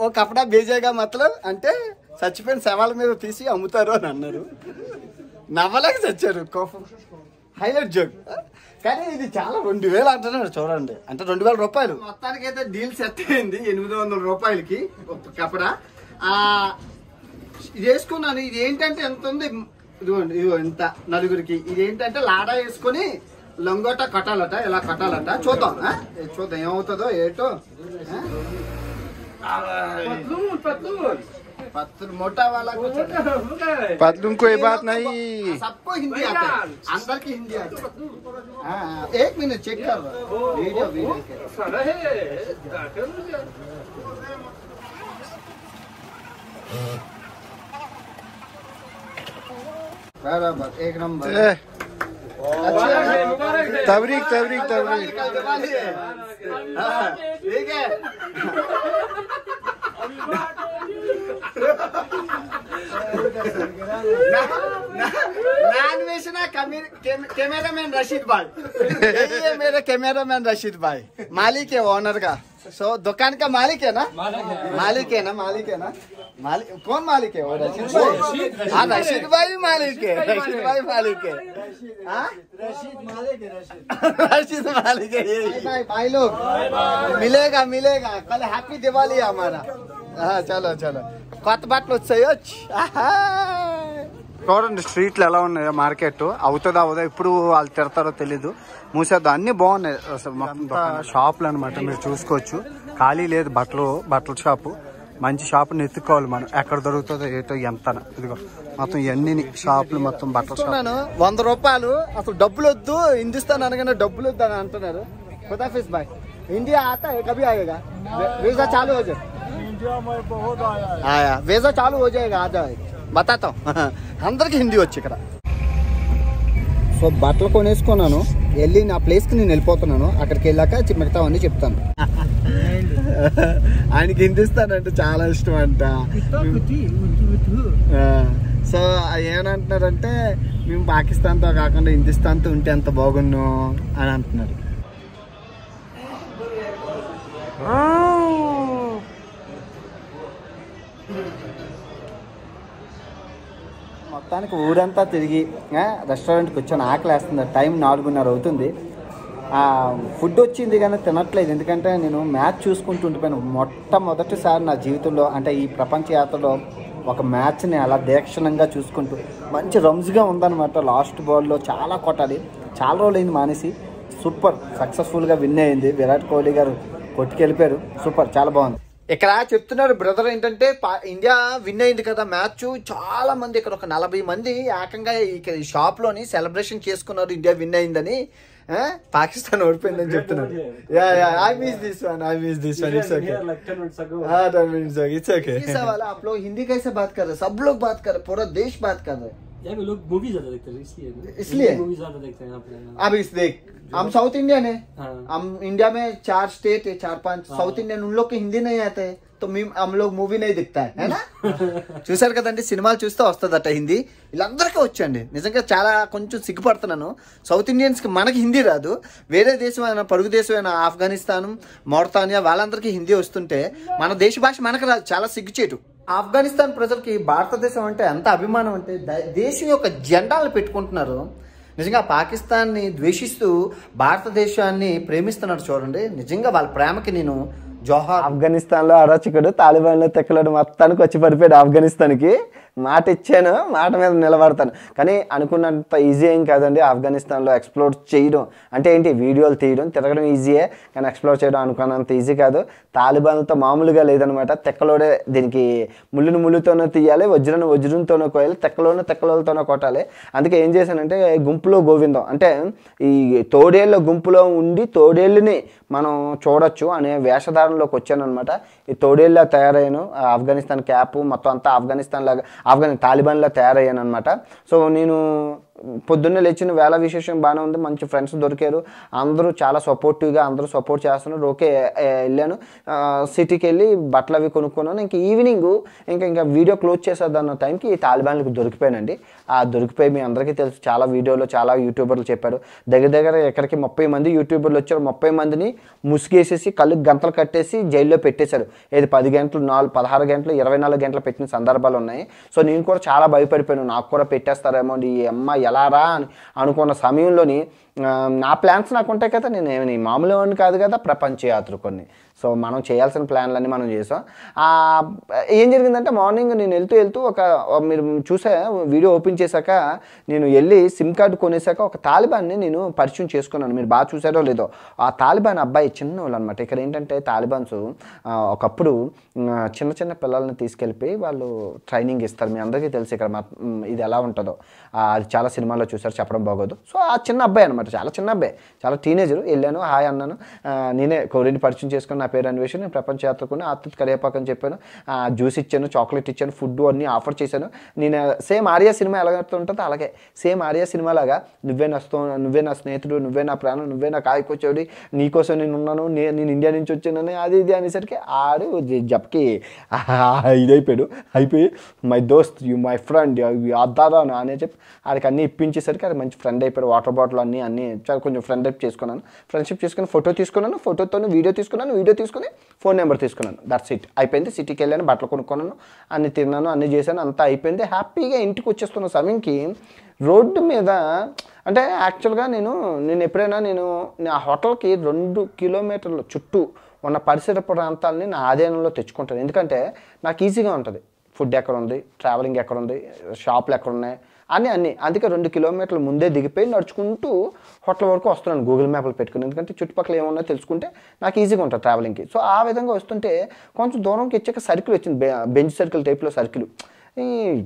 ఓ కపడా బీజేగా మతలం అంటే చచ్చిపోయిన శవాల మీద తీసి అమ్ముతారు అని అన్నారు నవ్వలేక చచ్చారు కోపం హైలైట్ జోక్ కానీ ఇది చాలా రెండు వేలు అంటున్నాడు చూడండి అంటే రెండు వేల రూపాయలు మొత్తానికి అయితే డీల్ సెట్ అయింది ఎనిమిది వందల రూపాయలకి ఒక ఆ ఇది వేసుకున్నాను ఇది ఏంటంటే ఎంత ఉంది ఇదిగోండి ఇదిగో ఇంత నలుగురికి ఇది ఏంటంటే లాడా వేసుకొని లొంగోట కట్టాలట ఇలా కట్టాలట చూద్దాం చూద్దాం ఏమవుతుందో ఏటో पतलू मोटा वाला पतलू को ये बात तो नहीं सबको हिंदी आता है अंदर की हिंदी आती है हाँ, हाँ, एक मिनट चेक कर वीडियो वीडियो बराबर एक नंबर अच्छा, हाँ। तबरीक तबरीक तबरीक ठीक है नॉन कैमरा मैन रशीद भाई मालिक है ओनर का सो so, दुकान का मालिक है ना मालिक है ना मालिक है ना मालिक कौन मालिक है और रशीद भाई हाँ रशीद भाई मालिक है रशीद भाई मालिक है हाँ? रशीद मालिक है रशीद मालिक है भाई लोग मिलेगा मिलेगा कल हैप्पी दिवाली हमारा చాలా చాలా కొత్త బట్టలు వచ్చాయి వచ్చి చూడండి స్ట్రీట్లు ఎలా ఉన్నాయో మార్కెట్ అవుతుందా అవుతా ఇప్పుడు వాళ్ళు తిడతారో తెలీదు మూసేద్దాం అన్ని బాగున్నాయి షాపులు అనమాట మీరు చూసుకోవచ్చు ఖాళీ లేదు బట్టలు బట్టల షాపు మంచి షాపుని ఎత్తుకోవాలి మనం ఎక్కడ దొరుకుతుందో ఏటో ఎంత ఇదిగో మొత్తం ఎన్ని షాపులు మొత్తం బట్టలు షాపులు వంద రూపాయలు అసలు డబ్బులు వద్దు హిందుస్థాన్ అనగానే డబ్బులు వద్దు అని అంటున్నారు ఖుదాఫీస్ బాయ్ ఇండియా ఆత కభీ ఆయేగా వీసా చాలు అవుతుంది इंडिया में बहुत आया है అందరికి హిందీ వచ్చి ఇక్కడ సో బట్టలు కొనేసుకున్నాను వెళ్ళి నా ప్లేస్కి నేను వెళ్ళిపోతున్నాను అక్కడికి వెళ్ళాక అని చెప్తాను ఆయనకి హిందిస్తానంటే చాలా ఇష్టం అంట సో ఏమంటున్నారంటే మేము పాకిస్తాన్తో కాకుండా హిందుస్థాన్తో ఉంటే ఎంత బాగున్నాం అని అంటున్నారు మొత్తానికి ఊరంతా తిరిగి రెస్టారెంట్కి వచ్చాను ఆకలి వేస్తుంది టైం నాలుగున్నర అవుతుంది ఫుడ్ వచ్చింది కానీ తినట్లేదు ఎందుకంటే నేను మ్యాచ్ చూసుకుంటుండిపోయాను మొట్టమొదటిసారి నా జీవితంలో అంటే ఈ ప్రపంచ యాత్రలో ఒక మ్యాచ్ని అలా దీక్షణంగా చూసుకుంటూ మంచి రమ్స్గా ఉందన్నమాట లాస్ట్ బాల్లో చాలా కొట్టాలి చాలా రోజులు అయింది మానేసి సూపర్ సక్సెస్ఫుల్గా విన్ అయింది విరాట్ కోహ్లీ గారు కొట్టుకెళ్ళిపోయారు సూపర్ చాలా బాగుంది ఇక్కడ చెప్తున్నారు బ్రదర్ ఏంటంటే ఇండియా విన్ అయింది కదా మ్యాచ్ చాలా మంది ఇక్కడ ఒక నలభై మంది ఏకంగా ఇక్కడ ఈ షాప్లోని సెలబ్రేషన్ చేసుకున్నారు ఇండియా విన్ అయిందని పాకిస్తాన్ ఓడిపోయిందని చెప్తున్నారు yeah yeah I miss this one I miss this one it's okay हाँ दस मिनट इट्स లో हिंदी कैसे बात कर रहे सब यार लोग मूवी ज्यादा देखते हैं इसलिए इसलिए मूवी ज्यादा देखते हैं अपने अब इस देख हम साउथ इंडियन है हाँ। हम इंडिया में चार स्टेट है चार पांच साउथ ah. इंडियन उन लोग के हिंदी नहीं आते है तो हम लोग మూవీ నై దిక్తాయి చూసారు కదండి సినిమాలు చూస్తే వస్తుందట హిందీ వీళ్ళందరికీ వచ్చండి నిజంగా చాలా కొంచెం సిగ్గుపడుతున్నాను సౌత్ ఇండియన్స్కి మనకి హిందీ రాదు వేరే దేశం అయినా పరుగు దేశం అయినా ఆఫ్ఘనిస్తాన్ మోర్తానియా వాళ్ళందరికీ హిందీ వస్తుంటే మన దేశ భాష మనకు రాదు చాలా సిగ్గుచేటు ఆఫ్ఘనిస్తాన్ ప్రజలకి భారతదేశం అంటే ఎంత అభిమానం అంటే దేశం యొక్క జెండాలు పెట్టుకుంటున్నారు నిజంగా పాకిస్తాన్ని ద్వేషిస్తూ భారతదేశాన్ని ప్రేమిస్తున్నారు చూడండి నిజంగా వాళ్ళ ప్రేమకి నేను జోహార్ ఆఫ్ఘనిస్తాన్లో తాలిబాన్ తాలిబాన్లో తెక్కలోడు మొత్తానికి వచ్చి పడిపోయాడు ఆఫ్ఘనిస్తాన్కి మాట ఇచ్చాను మాట మీద నిలబడతాను కానీ అనుకున్నంత ఈజీ ఏం కాదండి ఆఫ్ఘనిస్తాన్లో ఎక్స్ప్లోర్ చేయడం అంటే ఏంటి వీడియోలు తీయడం తిరగడం ఈజీయే కానీ ఎక్స్ప్లోర్ చేయడం అనుకున్నంత ఈజీ కాదు తాలిబాన్లతో మామూలుగా లేదనమాట తెక్కలోడే దీనికి ముళ్ళును ముళ్ళుతోనే తీయాలి వజ్రను వజ్రంతోనో కోయాలి తెక్కలోనే తెక్కలతోనే కొట్టాలి అందుకే ఏం చేశానంటే గుంపులో గోవిందం అంటే ఈ తోడేళ్ళ గుంపులో ఉండి తోడేళ్ళని మనం చూడొచ్చు అనే వేషధారణలోకి వచ్చానమాట ఈ తోడేళ్ళ తయారయ్యాను ఆఫ్ఘనిస్తాన్ క్యాప్ మొత్తం అంతా ఆఫ్ఘనిస్తాన్ లాగా ఆఫ్ఘని తాలిబాన్లా తయారయ్యాను అనమాట సో నేను పొద్దున్నే లేచిన వేళ విశేషం బాగానే ఉంది మంచి ఫ్రెండ్స్ దొరికారు అందరూ చాలా సపోర్టివ్గా అందరూ సపోర్ట్ చేస్తున్నారు ఓకే వెళ్ళాను సిటీకి వెళ్ళి బట్టలు అవి కొనుక్కున్నాను ఇంకా ఈవినింగ్ ఇంకా ఇంకా వీడియో క్లోజ్ చేసేదన్న టైంకి ఈ తాలిబాన్లకు దొరికిపోయానండి ఆ దొరికిపోయి మీ అందరికీ తెలుసు చాలా వీడియోలో చాలా యూట్యూబర్లు చెప్పారు దగ్గర దగ్గర ఎక్కడికి ముప్పై మంది యూట్యూబర్లు వచ్చారు ముప్పై మందిని ముసుగేసేసి కళ్ళు గంటలు కట్టేసి జైల్లో పెట్టేశారు ఏది పది గంటలు నాలుగు పదహారు గంటలు ఇరవై నాలుగు గంటలు పెట్టిన సందర్భాలు ఉన్నాయి సో నేను కూడా చాలా భయపడిపోయాను నాకు కూడా పెట్టేస్తారేమో ఈ అమ్మ ఎలా రా అని అనుకున్న సమయంలోని నా ప్లాన్స్ నాకు ఉంటాయి కదా నేను మామూలు కాదు కదా ప్రపంచ కొన్ని సో మనం చేయాల్సిన ప్లాన్లన్నీ మనం చేసాం ఏం జరిగిందంటే మార్నింగ్ నేను వెళ్తూ వెళ్తూ ఒక మీరు చూసా వీడియో ఓపెన్ చేశాక నేను వెళ్ళి సిమ్ కార్డు కొనేసాక ఒక తాలిబాన్ని నేను పరిచయం చేసుకున్నాను మీరు బాగా చూసారో లేదో ఆ తాలిబాన్ అబ్బాయి చిన్న వాళ్ళు అనమాట ఇక్కడ ఏంటంటే తాలిబాన్స్ ఒకప్పుడు చిన్న చిన్న పిల్లల్ని తీసుకెళ్ళి వాళ్ళు ట్రైనింగ్ ఇస్తారు మీ అందరికీ తెలుసు ఇక్కడ మా ఇది ఎలా ఉంటుందో అది చాలా సినిమాల్లో చూసారు చెప్పడం బాగోదు సో ఆ చిన్న అబ్బాయి అనమాట చాలా చిన్న అబ్బాయి చాలా టీనేజర్ వెళ్ళాను హాయ్ అన్నాను నేనే కోరిని పరిచయం చేసుకున్నాను పేరు అన్వేష్ నేను ప్రపంచ యాత్రకుని ఆత్మ కరియాపాకు అని చెప్పాను జ్యూస్ ఇచ్చాను చాక్లెట్ ఇచ్చాను ఫుడ్ అన్ని ఆఫర్ చేశాను నేను సేమ్ ఆర్యా సినిమా ఎలా ఉంటుందో అలాగే సేమ్ ఆర్యా సినిమా లాగా నువ్వే నా నువ్వే నా స్నేహితుడు నువ్వే నా ప్రాణం నువ్వే నా కాయకొచ్చాడు నీకోసం నేను ఉన్నాను నేను ఇండియా నుంచి వచ్చానని అది ఇది అనేసరికి ఆడు జప్కి ఇదైపోయాడు అయిపోయి మై దోస్త్ యు మై ఫ్రెండ్ అద్దారా అని చెప్పి ఆడికి అన్నీ ఇప్పించేసరికి అది మంచి ఫ్రెండ్ అయిపోయాడు వాటర్ బాటిల్ అన్నీ అన్నీ కొంచెం ఫ్రెండ్షిప్ చేసుకున్నాను ఫ్రెండ్షిప్ చేసుకుని ఫోటో తీసుకున్నాను ఫోటోతో వీడియో తీసుకున్నాను వీడియో తీసుకుని ఫోన్ నెంబర్ తీసుకున్నాను దట్స్ ఇట్ అయిపోయింది సిటీకి వెళ్ళాను బట్టలు కొనుక్కున్నాను అన్ని తిన్నాను అన్ని చేశాను అంతా అయిపోయింది హ్యాపీగా ఇంటికి వచ్చేస్తున్న సమయంకి రోడ్డు మీద అంటే యాక్చువల్గా నేను నేను ఎప్పుడైనా నేను నా హోటల్కి రెండు కిలోమీటర్ల చుట్టూ ఉన్న పరిసర ప్రాంతాలని నా ఆధీనంలో తెచ్చుకుంటాను ఎందుకంటే నాకు ఈజీగా ఉంటుంది ఫుడ్ ఎక్కడ ఉంది ట్రావెలింగ్ ఎక్కడ ఉంది షాపులు ఎక్కడ ఉన్నాయి అని అన్ని అందుకే రెండు కిలోమీటర్ల ముందే దిగిపోయి నడుచుకుంటూ హోటల్ వరకు వస్తున్నాను గూగుల్ మ్యాప్లు పెట్టుకుని ఎందుకంటే చుట్టుపక్కల ఏమన్నా తెలుసుకుంటే నాకు ఈజీగా ఉంటుంది ట్రావెలింగ్కి సో ఆ విధంగా వస్తుంటే కొంచెం దూరంకి వచ్చాక సర్కిల్ వచ్చింది బెంచ్ సర్కిల్ టైప్లో సర్కిల్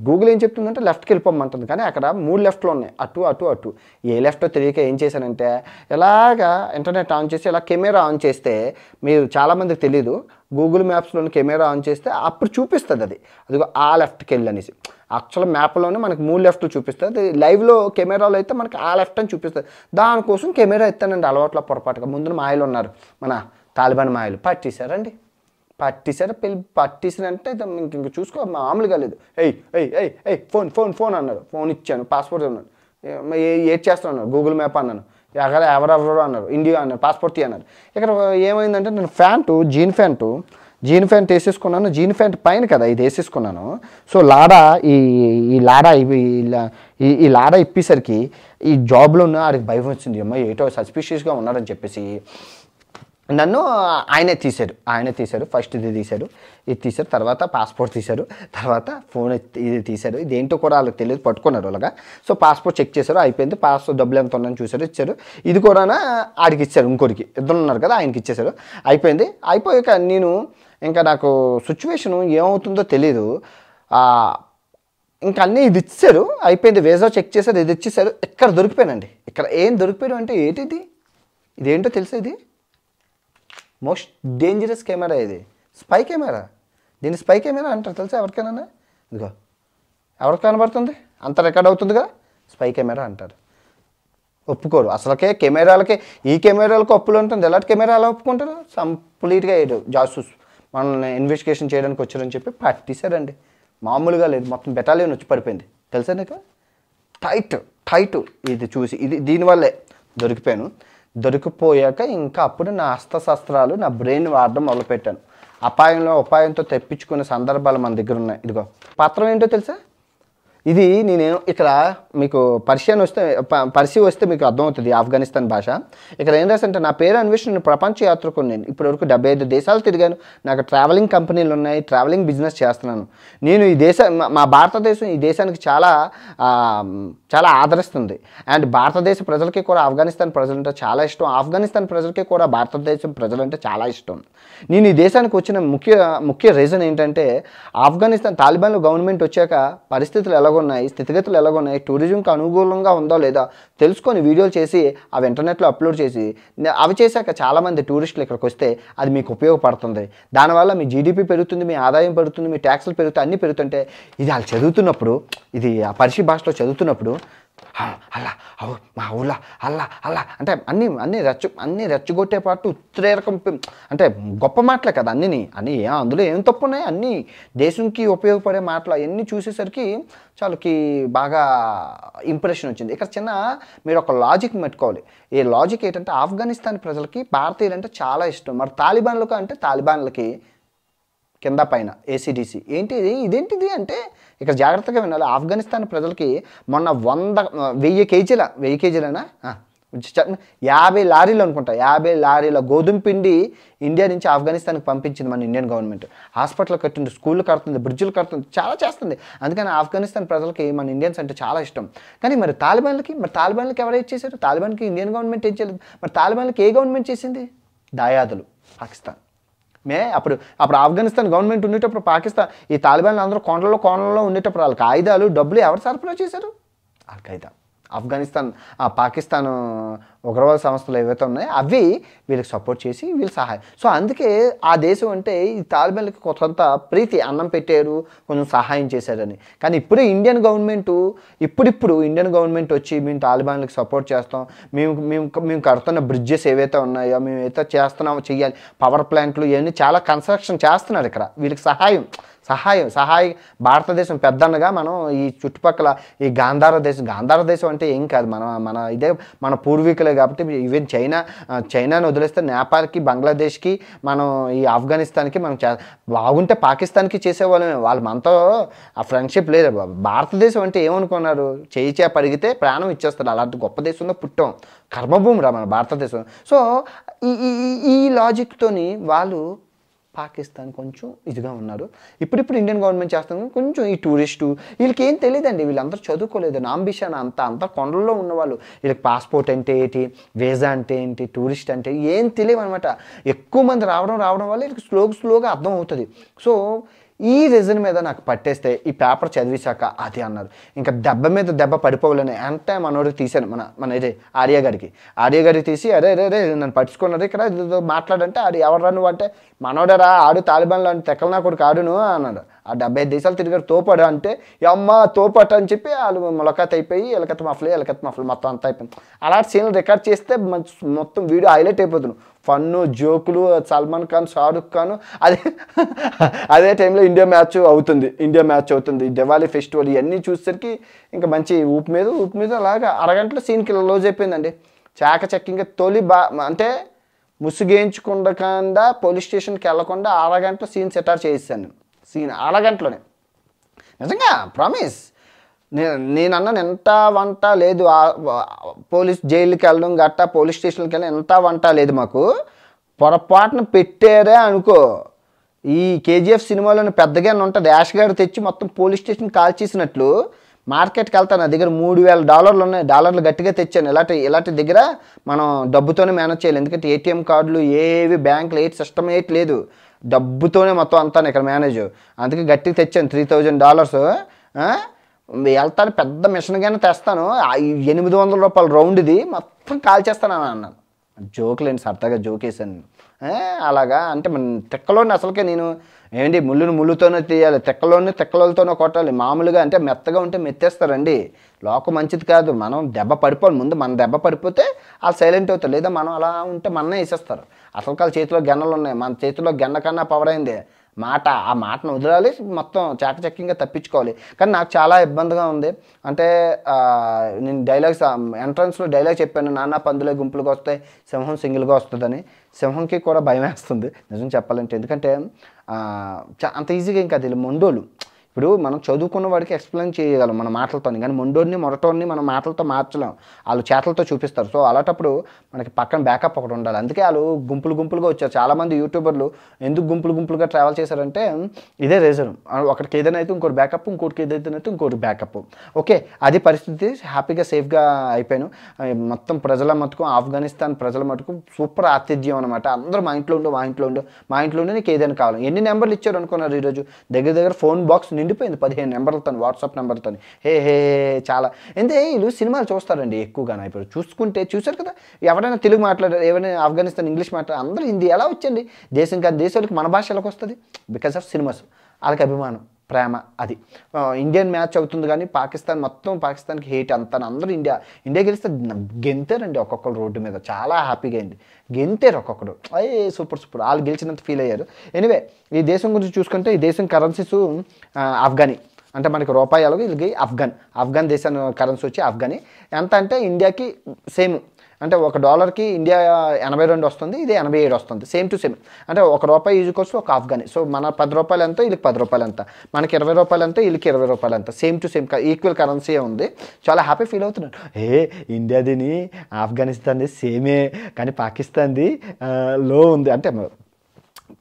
గూగుల్ ఏం చెప్తుందంటే లెఫ్ట్కి వెళ్ళిపోమంటుంది కానీ అక్కడ మూడు లెఫ్ట్లు ఉన్నాయి అటు అటు అటు ఏ లెఫ్టో తెలియక ఏం చేశానంటే ఎలాగా ఇంటర్నెట్ ఆన్ చేసి ఇలా కెమెరా ఆన్ చేస్తే మీరు చాలామందికి తెలీదు గూగుల్ మ్యాప్స్లోని కెమెరా ఆన్ చేస్తే అప్పుడు చూపిస్తుంది అది అదిగో ఆ లెఫ్ట్కి వెళ్ళనేసి యాక్చువల్ మ్యాప్లోనే మనకు మూడు లెఫ్ట్లు చూపిస్తుంది అది లైవ్లో కెమెరాలో అయితే మనకి ఆ లెఫ్ట్ అని చూపిస్తుంది దానికోసం కెమెరా ఇస్తానండి అలవాట్లో పొరపాటుగా ముందు మాయలు ఉన్నారు మన తాలిబాన్ మాయలు పట్టేశారండి పట్టిసారు పిల్ పట్టిసిన అంటే ఇంక ఇంక చూసుకో మామూలుగా లేదు ఎయ్ ఎయ్ ఎయ్ ఎయ్ ఫోన్ ఫోన్ ఫోన్ అన్నారు ఫోన్ ఇచ్చాను పాస్పోర్ట్ అన్నాను ఏది చేస్తాను గూగుల్ మ్యాప్ అన్నాను ఎక్కడ ఎవరెవరో అన్నారు ఇండియా అన్నారు పాస్పోర్ట్ అన్నారు ఇక్కడ ఏమైందంటే నేను pant jean pant jean pant వేసేసుకున్నాను జీన్ ఫ్యాంట్ పైన కదా ఇది వేసేసుకున్నాను సో లాడా ఈ ఈ లాడా ఈ ఈ లాడా ఇప్పేసరికి ఈ జాబ్లో ఉన్న ఆడికి భయం వచ్చింది అమ్మ ఏటో సస్పిషియస్గా ఉన్నాడని చెప్పేసి నన్ను ఆయనే తీశారు ఆయనే తీశారు ఫస్ట్ ఇది తీశారు ఇది తీశారు తర్వాత పాస్పోర్ట్ తీశారు తర్వాత ఫోన్ ఇది తీశారు ఇది ఏంటో కూడా వాళ్ళకి తెలియదు పట్టుకున్నారు అలాగా సో పాస్పోర్ట్ చెక్ చేశారు అయిపోయింది పాస్పోర్ట్ డబ్బులు ఎంత ఉందని చూశారు ఇచ్చారు ఇది కూడా ఆడికి ఇచ్చారు ఇంకోరికి ఇద్దరు ఉన్నారు కదా ఆయనకి ఇచ్చేశారు అయిపోయింది అయిపోయాక నేను ఇంకా నాకు సిచ్యువేషను ఏమవుతుందో తెలీదు ఇంకా అన్నీ ఇది ఇచ్చారు అయిపోయింది వేసా చెక్ చేశారు ఇది ఇచ్చేసారు ఇక్కడ దొరికిపోయానండి ఇక్కడ ఏం దొరికిపోయాడు అంటే ఏంటిది ఇదేంటో ఇది మోస్ట్ డేంజరస్ కెమెరా ఇది స్పై కెమెరా దీన్ని స్పై కెమెరా అంటారు తెలుసా ఎవరికైనా ఇదిగో ఎవరికి కనబడుతుంది అంత రికార్డ్ అవుతుందిగా స్పై కెమెరా అంటారు ఒప్పుకోరు అసలుకే కెమెరాలకే ఈ కెమెరాలకు అప్పులు ఉంటుంది ఎలాంటి కెమెరా అలా ఒప్పుకుంటారు కంప్లీట్గా ఏడు జాసూస్ మనల్ని ఇన్వెస్టిగేషన్ చేయడానికి వచ్చారని చెప్పి పట్టేశారండి మామూలుగా లేదు మొత్తం బెటాలియన్ వచ్చి పడిపోయింది తెలుసా నీకు టైట్ టైట్ ఇది చూసి ఇది దీనివల్లే దొరికిపోయాను దొరికిపోయాక ఇంకా అప్పుడు నా అస్త్రశస్త్రాలు నా బ్రెయిన్ వాడడం మొదలుపెట్టాను అపాయంలో ఉపాయంతో తెప్పించుకునే సందర్భాలు మన దగ్గర ఉన్నాయి ఇదిగో పత్రం ఏంటో తెలుసా ఇది నేను ఇక్కడ మీకు పర్షియన్ వస్తే పర్సీ వస్తే మీకు అర్థమవుతుంది ఆఫ్ఘనిస్తాన్ భాష ఇక్కడ ఏం రాసంటే నా పేరు అన్వేషణ నేను ప్రపంచ యాత్రకు నేను వరకు డెబ్బై ఐదు దేశాలు తిరిగాను నాకు ట్రావెలింగ్ కంపెనీలు ఉన్నాయి ట్రావెలింగ్ బిజినెస్ చేస్తున్నాను నేను ఈ దేశ మా భారతదేశం ఈ దేశానికి చాలా చాలా ఆదరిస్తుంది అండ్ భారతదేశ ప్రజలకి కూడా ఆఫ్ఘనిస్తాన్ ప్రజలంటే చాలా ఇష్టం ఆఫ్ఘనిస్తాన్ ప్రజలకి కూడా భారతదేశం ప్రజలంటే చాలా ఇష్టం నేను ఈ దేశానికి వచ్చిన ముఖ్య ముఖ్య రీజన్ ఏంటంటే ఆఫ్ఘనిస్తాన్ తాలిబాన్లు గవర్నమెంట్ వచ్చాక పరిస్థితులు ఎలా ఎలాగున్నాయి స్థితిగతులు ఎలాగున్నాయి టూరిజంకి అనుకూలంగా ఉందో లేదా తెలుసుకొని వీడియోలు చేసి అవి ఇంటర్నెట్లో అప్లోడ్ చేసి అవి చేశాక చాలామంది టూరిస్టులు ఇక్కడికి వస్తే అది మీకు ఉపయోగపడుతుంది దానివల్ల మీ జీడిపి పెరుగుతుంది మీ ఆదాయం పెరుగుతుంది మీ ట్యాక్స్లు పెరుగుతాయి అన్నీ పెరుగుతుంటే ఇది వాళ్ళు చదువుతున్నప్పుడు ఇది ఆ పరిశీ భాషలో చదువుతున్నప్పుడు అల్లా అవు మా ఊళ్ళ అల్లా అల్లా అంటే అన్నీ అన్నీ రెచ్చు అన్నీ రెచ్చగొట్టే పాటు ఉత్తరేరకం అంటే గొప్ప మాటలే కదా అన్నీ అన్నీ అందులో ఏం తప్పు ఉన్నాయి అన్నీ దేశంకి ఉపయోగపడే మాటలు అవన్నీ చూసేసరికి చాలాకి బాగా ఇంప్రెషన్ వచ్చింది ఇక్కడ చిన్న మీరు ఒక లాజిక్ పెట్టుకోవాలి ఈ లాజిక్ ఏంటంటే ఆఫ్ఘనిస్తాన్ ప్రజలకి భారతీయులు అంటే చాలా ఇష్టం మరి తాలిబాన్లకు అంటే తాలిబాన్లకి కింద పైన ఏసీడీసీ ఏంటిది ఇదేంటిది అంటే ఇక్కడ జాగ్రత్తగా వినాలి ఆఫ్ఘనిస్తాన్ ప్రజలకి మొన్న వంద వెయ్యి కేజీల వెయ్యి కేజీలనా యాభై లారీలు అనుకుంటా యాభై లారీల గోధుమ పిండి ఇండియా నుంచి ఆఫ్ఘనిస్తాన్కి పంపించింది మన ఇండియన్ గవర్నమెంట్ హాస్పిటల్ కట్టింది స్కూళ్ళు కడుతుంది బ్రిడ్జ్లు కడుతుంది చాలా చేస్తుంది అందుకని ఆఫ్ఘనిస్తాన్ ప్రజలకి మన ఇండియన్స్ అంటే చాలా ఇష్టం కానీ మరి తాలిబాన్లకి మరి తాలిబాన్లకి ఎవరు ఇచ్చేసారు తాలిబాన్కి ఇండియన్ గవర్నమెంట్ ఏం చేయలేదు మరి తాలిబాన్లకి ఏ గవర్నమెంట్ చేసింది దాయాదులు పాకిస్తాన్ మే అప్పుడు అప్పుడు ఆఫ్ఘనిస్తాన్ గవర్నమెంట్ ఉండేటప్పుడు పాకిస్తాన్ ఈ తాలిబాన్లు అందరూ కొండల్లో కొండల్లో ఉండేటప్పుడు వాళ్ళకి ఆయుధాలు డబ్బులు ఎవరు సరఫరా చేశారు అల్ఖైదా ఆఫ్ఘనిస్తాన్ ఆ పాకిస్తాన్ ఉగ్రవాద సంస్థలు ఏవైతే ఉన్నాయో అవి వీళ్ళకి సపోర్ట్ చేసి వీళ్ళు సహాయం సో అందుకే ఆ దేశం అంటే ఈ తాలిబాన్లకి కొంత ప్రీతి అన్నం పెట్టారు కొంచెం సహాయం చేశారని కానీ ఇప్పుడు ఇండియన్ గవర్నమెంట్ ఇప్పుడిప్పుడు ఇండియన్ గవర్నమెంట్ వచ్చి మేము తాలిబాన్లకు సపోర్ట్ చేస్తాం మేము మేము మేము కడుతున్న బ్రిడ్జెస్ ఏవైతే ఉన్నాయో మేము ఏదైతే చేస్తున్నామో చేయాలి పవర్ ప్లాంట్లు ఇవన్నీ చాలా కన్స్ట్రక్షన్ చేస్తున్నారు ఇక్కడ వీళ్ళకి సహాయం సహాయం సహాయ భారతదేశం పెద్దన్నగా మనం ఈ చుట్టుపక్కల ఈ గాంధార దేశం గాంధార దేశం అంటే ఏం కాదు మన మన ఇదే మన పూర్వీకులే కాబట్టి ఈవెన్ చైనా చైనాను వదిలేస్తే నేపాల్కి బంగ్లాదేశ్కి మనం ఈ ఆఫ్ఘనిస్తాన్కి మనం బాగుంటే పాకిస్తాన్కి చేసేవాళ్ళమే వాళ్ళు మనతో ఆ ఫ్రెండ్షిప్ లేదు భారతదేశం అంటే ఏమనుకున్నారు చేయి చేపడిగితే ప్రాణం ఇచ్చేస్తారు అలాంటి గొప్ప దేశంలో పుట్టాం కర్మభూమి రా మన భారతదేశం సో ఈ ఈ లాజిక్తోని వాళ్ళు పాకిస్తాన్ కొంచెం ఇదిగా ఉన్నారు ఇప్పుడిప్పుడు ఇండియన్ గవర్నమెంట్ చేస్తాం కొంచెం ఈ టూరిస్టు వీళ్ళకి ఏం తెలియదండి వీళ్ళందరూ చదువుకోలేదు అంబిషన్ అంత అంత కొండల్లో ఉన్నవాళ్ళు వీళ్ళకి పాస్పోర్ట్ అంటే ఏంటి వీజా అంటే ఏంటి టూరిస్ట్ అంటే ఏం తెలియవు అనమాట ఎక్కువ మంది రావడం రావడం వల్ల వీళ్ళకి స్లోగా స్లోగా అర్థం అవుతుంది సో ఈ రీజన్ మీద నాకు పట్టేస్తే ఈ పేపర్ చదివేశాక అది అన్నారు ఇంకా దెబ్బ మీద దెబ్బ పడిపోవాలని అంటే మనోడికి తీశాను మన మన ఇదే ఆర్య గారికి ఆర్య గారికి తీసి అరే అరే అరే నన్ను పట్టుకున్నారు ఇక్కడ మాట్లాడంటే ఆడు ఎవరు నువ్వు అంటే మనోడరా ఆడు తాలిబాన్ లాంటి కొడుకు ఆడును అన్నాడు ఆ డెబ్బై ఐదు దేశాలు తిరిగారు తోపాడు అంటే అమ్మ తోపట అని చెప్పి వాళ్ళు మొలకత్ అయిపోయి ఎలకత్ మఫ్లే ఎలకత్ మఫ్లే మొత్తం అంతా అయిపోయింది అలాంటి సీన్లు రికార్డ్ చేస్తే మొత్తం వీడియో హైలైట్ అయిపోతున్నాం ఫన్ను జోకులు సల్మాన్ ఖాన్ షారుఖ్ ఖాన్ అదే అదే టైంలో ఇండియా మ్యాచ్ అవుతుంది ఇండియా మ్యాచ్ అవుతుంది దివాళీ ఫెస్టివల్ ఇవన్నీ చూసేసరికి ఇంకా మంచి ఊపు మీద ఊపు మీద అలాగా అరగంటలో సీన్కి క్లోజ్ అయిపోయిందండి చాకచక్యంగా తొలి బా అంటే ముసుగేయించుకుండకుండా పోలీస్ స్టేషన్కి వెళ్లకుండా అరగంటలో సీన్ సెటార్ చేయిస్తాను సీన్ అరగంటలోనే నిజంగా ప్రామిస్ నేను అన్నాను ఎంత వంట లేదు పోలీస్ జైలుకి వెళ్ళడం గట్టా పోలీస్ స్టేషన్కి వెళ్ళడం ఎంత వంట లేదు మాకు పొరపాటున పెట్టారే అనుకో ఈ కేజీఎఫ్ సినిమాలోని పెద్దగా ఉంటుంది యాష్ గారు తెచ్చి మొత్తం పోలీస్ స్టేషన్ కాల్ చేసినట్లు మార్కెట్కి వెళ్తాను నా దగ్గర మూడు వేల డాలర్లు ఉన్నాయి డాలర్లు గట్టిగా తెచ్చాను ఇలాంటి ఇలాంటి దగ్గర మనం డబ్బుతోనే మేనేజ్ చేయాలి ఎందుకంటే ఏటీఎం కార్డులు ఏవి బ్యాంకులు ఏ సిస్టమ్ ఏటి లేదు డబ్బుతోనే మొత్తం అంతాను ఇక్కడ మేనేజ్ అందుకే గట్టిగా తెచ్చాను త్రీ థౌజండ్ డాలర్స్ వెళ్తాను పెద్ద మిషన్ కానీ తెస్తాను ఎనిమిది వందల రూపాయల రౌండ్ ఇది మొత్తం కాల్ చేస్తాను అని అన్నాను జోకులేండి సరదాగా జోక్ అలాగా అంటే మన తిక్కలోని అసలుకే నేను ఏంటి ముళ్ళును ముళ్ళుతోనే తీయాలి తిక్కలోని తిక్కలతోనే కొట్టాలి మామూలుగా అంటే మెత్తగా ఉంటే మెత్తేస్తారండి లోక మంచిది కాదు మనం దెబ్బ పడిపోవాలి ముందు మన దెబ్బ పడిపోతే వాళ్ళు సైలెంట్ అవుతారు లేదా మనం అలా ఉంటే మననే వేసేస్తారు అసలు కాళ్ళ చేతిలో గెన్నలు ఉన్నాయి మన చేతిలో గెన్న కన్నా పవర్ అయింది మాట ఆ మాటను వదలాలి మొత్తం చాకచక్యంగా తప్పించుకోవాలి కానీ నాకు చాలా ఇబ్బందిగా ఉంది అంటే నేను డైలాగ్స్ ఎంట్రన్స్లో డైలాగ్ చెప్పాను నాన్న పందులే గుంపులుగా వస్తాయి సింహం సింగిల్గా వస్తుందని సింహంకి కూడా భయం వేస్తుంది నిజం చెప్పాలంటే ఎందుకంటే అంత ఈజీగా ఇంకా తెలియదు మొండోలు ఇప్పుడు మనం చదువుకున్న వాడికి ఎక్స్ప్లెయిన్ చేయగలం మన మాటలతోని కానీ మొండోడిని మొరటోడిని మనం మాటలతో మార్చలేం వాళ్ళు చేతలతో చూపిస్తారు సో అలాంటప్పుడు మనకి పక్కన బ్యాకప్ ఒకటి ఉండాలి అందుకే వాళ్ళు గుంపులు గుంపులుగా వచ్చారు చాలామంది యూట్యూబర్లు ఎందుకు గుంపులు గుంపులుగా ట్రావెల్ చేశారంటే ఇదే రీజన్ ఒకరికి ఏదైనా అయితే ఇంకోటి బ్యాకప్ ఇంకోటికి ఏదైతే అయితే ఇంకోటి బ్యాకప్ ఓకే అది పరిస్థితి హ్యాపీగా సేఫ్గా అయిపోయాను మొత్తం ప్రజల మటుకు ఆఫ్ఘనిస్తాన్ ప్రజల మటుకు సూపర్ ఆతిథ్యం అనమాట అందరూ మా ఇంట్లో ఉండు మా ఇంట్లో ఉండు మా ఇంట్లో ఉండే నీకు ఏదైనా కావాలి ఎన్ని నెంబర్లు ఇచ్చారు అనుకున్నారు ఈరోజు దగ్గర దగ్గర ఫోన్ బాక్స్ నిండిపోయింది పదిహేను నెంబర్లతో వాట్సాప్ నెంబర్తో హే హే చాలా అంటే వీళ్ళు సినిమాలు చూస్తారండి ఎక్కువగా ఇప్పుడు చూసుకుంటే చూశారు కదా ఎవరైనా తెలుగు మాట్లాడారు ఎవరైనా ఆఫ్ఘనిస్తాన్ ఇంగ్లీష్ మాట్లాడారు అందరూ హిందీ ఎలా వచ్చింది దేశం కాదు దేశాలకు మన భాషలకు వస్తుంది బికాస్ ఆఫ్ సినిమాస్ వాళ్ళకి అభిమానం ప్రేమ అది ఇండియన్ మ్యాచ్ అవుతుంది కానీ పాకిస్తాన్ మొత్తం పాకిస్తాన్కి హేట్ అంతా అందరూ ఇండియా ఇండియా గెలిస్తే గెంతారండి ఒక్కొక్కరు రోడ్డు మీద చాలా హ్యాపీగా అయింది గెంతారు ఒక్కొక్కరు అయ్యే సూపర్ సూపర్ వాళ్ళు గెలిచినంత ఫీల్ అయ్యారు ఎనివే ఈ దేశం గురించి చూసుకుంటే ఈ దేశం కరెన్సీస్ ఆఫ్ఘనీ అంటే మనకి రూపాయలు ఇది ఆఫ్ఘన్ ఆఫ్ఘన్ దేశాన్ని కరెన్సీ వచ్చి ఆఫ్ఘనీ ఎంత అంటే ఇండియాకి సేమ్ అంటే ఒక డాలర్కి ఇండియా ఎనభై రెండు వస్తుంది ఇది ఎనభై ఏడు వస్తుంది సేమ్ టు సేమ్ అంటే ఒక రూపాయి కోసం ఒక ఆఫ్ఘనీ సో మన పది రూపాయలు ఎంత వీళ్ళకి పది రూపాయలు ఎంత మనకి ఇరవై రూపాయలు ఎంత వీళ్ళకి ఇరవై రూపాయలు ఎంత same to same equal currency ఉంది చాలా హ్యాపీ ఫీల్ అవుతున్నాడు ఏ ఇండియాదిని ఆఫ్ఘనిస్తాన్ది సేమే కానీ పాకిస్తాన్ది లో ఉంది అంటే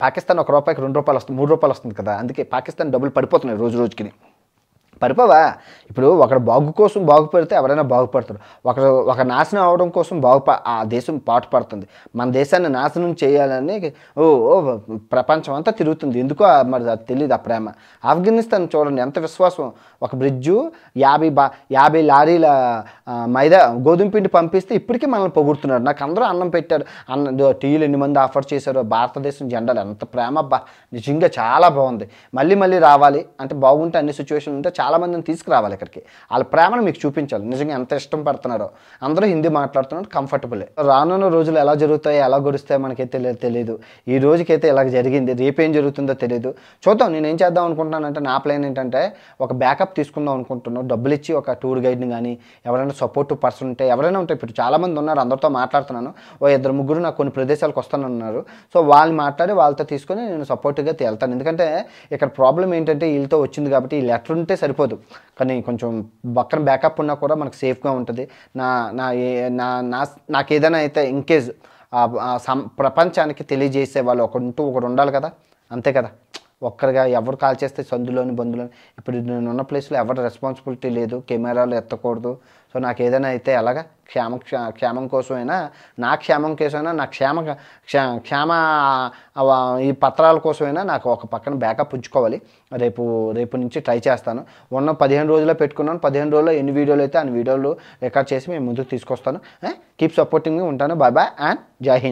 పాకిస్తాన్ ఒక రూపాయికి రెండు రూపాయలు వస్తుంది మూడు రూపాయలు వస్తుంది కదా అందుకే పాకిస్తాన్ డబ్బులు పడిపోతున్నాయి రోజు రోజుకి పరిపవా ఇప్పుడు ఒకడు బాగు కోసం బాగుపడితే ఎవరైనా బాగుపడతారు ఒకరు ఒక నాశనం అవడం కోసం బాగు ఆ దేశం పాటు పడుతుంది మన దేశాన్ని నాశనం చేయాలని ఓ ప్రపంచం అంతా తిరుగుతుంది ఎందుకో మరి అది తెలియదు ఆ ప్రేమ ఆఫ్ఘనిస్తాన్ చూడండి ఎంత విశ్వాసం ఒక బ్రిడ్జు యాభై బా యాభై లారీల మైదా గోధుమ పిండి పంపిస్తే ఇప్పటికీ మనల్ని పొగుడుతున్నారు నాకు అందరూ అన్నం పెట్టారు అన్న టీలు ఎన్ని మంది ఆఫర్ చేశారో భారతదేశం జెండాలు ఎంత ప్రేమ బా నిజంగా చాలా బాగుంది మళ్ళీ మళ్ళీ రావాలి అంటే బాగుంటే అన్ని సిచ్యువేషన్ ఉంటే చాలా చాలామందిని తీసుకురావాలి ఇక్కడికి వాళ్ళ ప్రేమను మీకు చూపించాలి నిజంగా ఎంత ఇష్టం పడుతున్నారో అందరూ హిందీ మాట్లాడుతున్నారు కంఫర్టబుల్ రానున్న రోజులు ఎలా జరుగుతాయో ఎలా గడుస్తాయో మనకైతే తెలియదు ఈ రోజుకైతే ఇలా జరిగింది రేపేం జరుగుతుందో తెలియదు చూద్దాం నేను ఏం చేద్దాం అనుకుంటున్నానంటే నా ప్లాన్ ఏంటంటే ఒక బ్యాకప్ తీసుకుందాం అనుకుంటున్నాను డబ్బులు ఇచ్చి ఒక టూర్ గైడ్ని కానీ ఎవరైనా సపోర్టివ్ పర్సన్ ఉంటే ఎవరైనా ఉంటే ఇప్పుడు చాలామంది ఉన్నారు అందరితో మాట్లాడుతున్నాను ఓ ఇద్దరు ముగ్గురు నాకు కొన్ని ప్రదేశాలకు వస్తానన్నారు సో వాళ్ళు మాట్లాడి వాళ్ళతో తీసుకొని నేను సపోర్టివ్గా తేలుతాను ఎందుకంటే ఇక్కడ ప్రాబ్లం ఏంటంటే వీళ్ళతో వచ్చింది కాబట్టి ఈ లెటర్ ఉంటే సరిపోతుంది సరిపోదు కానీ కొంచెం పక్కన బ్యాకప్ ఉన్నా కూడా మనకు సేఫ్గా ఉంటుంది నా నా నా నాకు ఏదైనా అయితే ఇన్కేజ్ ప్రపంచానికి తెలియజేసే వాళ్ళు ఒకరుంటూ ఒకరు ఉండాలి కదా అంతే కదా ఒక్కరిగా ఎవరు కాల్ చేస్తే సందులోని బంధులోని ఇప్పుడు నేను ఉన్న ప్లేస్లో ఎవరు రెస్పాన్సిబిలిటీ లేదు కెమెరాలు ఎత్తకూడదు సో నాకు ఏదైనా అయితే ఎలాగ క్షేమ క్షేమం కోసమైనా నా క్షేమం కోసమైనా నా క్షేమ క్షేమ ఈ పత్రాల కోసమైనా నాకు ఒక పక్కన బ్యాకప్ ఉంచుకోవాలి రేపు రేపు నుంచి ట్రై చేస్తాను ఉన్న పదిహేను రోజుల్లో పెట్టుకున్నాను పదిహేను రోజుల్లో ఎన్ని వీడియోలు అయితే అన్ని వీడియోలు రికార్డ్ చేసి మేము ముందుకు తీసుకొస్తాను కీప్ సపోర్టింగ్ ఉంటాను బాయ్ బాయ్ అండ్ జై హింద్